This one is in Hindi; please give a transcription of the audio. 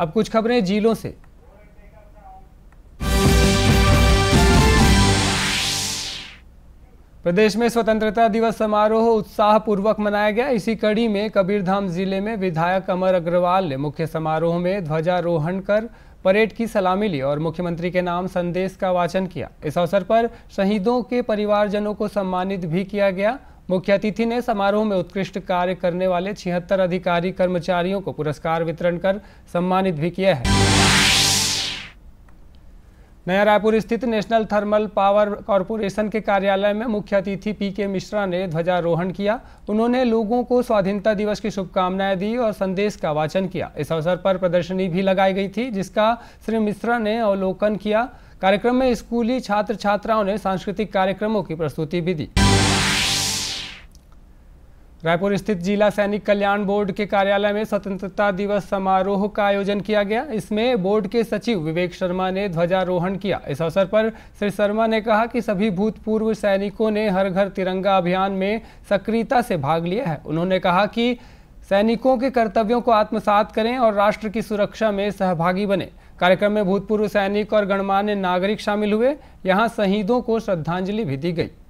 अब कुछ खबरें झीलों से प्रदेश में स्वतंत्रता दिवस समारोह उत्साहपूर्वक मनाया गया इसी कड़ी में कबीरधाम जिले में विधायक अमर अग्रवाल ने मुख्य समारोह में ध्वजारोहण कर परेड की सलामी ली और मुख्यमंत्री के नाम संदेश का वाचन किया इस अवसर पर शहीदों के परिवारजनों को सम्मानित भी किया गया मुख्य अतिथि ने समारोह में उत्कृष्ट कार्य करने वाले छिहत्तर अधिकारी कर्मचारियों को पुरस्कार वितरण कर सम्मानित भी किया है नया रायपुर स्थित नेशनल थर्मल पावर कॉरपोरेशन के कार्यालय में मुख्य अतिथि पी के मिश्रा ने ध्वजारोहण किया उन्होंने लोगों को स्वाधीनता दिवस की शुभकामनाएं दी और संदेश का वाचन किया इस अवसर पर प्रदर्शनी भी लगाई गई थी जिसका श्री मिश्रा ने अवलोकन किया कार्यक्रम में स्कूली छात्र छात्राओं ने सांस्कृतिक कार्यक्रमों की प्रस्तुति भी दी रायपुर स्थित जिला सैनिक कल्याण बोर्ड के कार्यालय में स्वतंत्रता दिवस समारोह का आयोजन किया गया इसमें बोर्ड के सचिव विवेक शर्मा ने ध्वजारोहण किया इस अवसर पर श्री शर्मा ने कहा कि सभी भूतपूर्व सैनिकों ने हर घर तिरंगा अभियान में सक्रियता से भाग लिया है उन्होंने कहा कि सैनिकों के कर्तव्यों को आत्मसात करें और राष्ट्र की सुरक्षा में सहभागी बने कार्यक्रम में भूतपूर्व सैनिक और गणमान्य नागरिक शामिल हुए यहाँ शहीदों को श्रद्धांजलि भी दी गई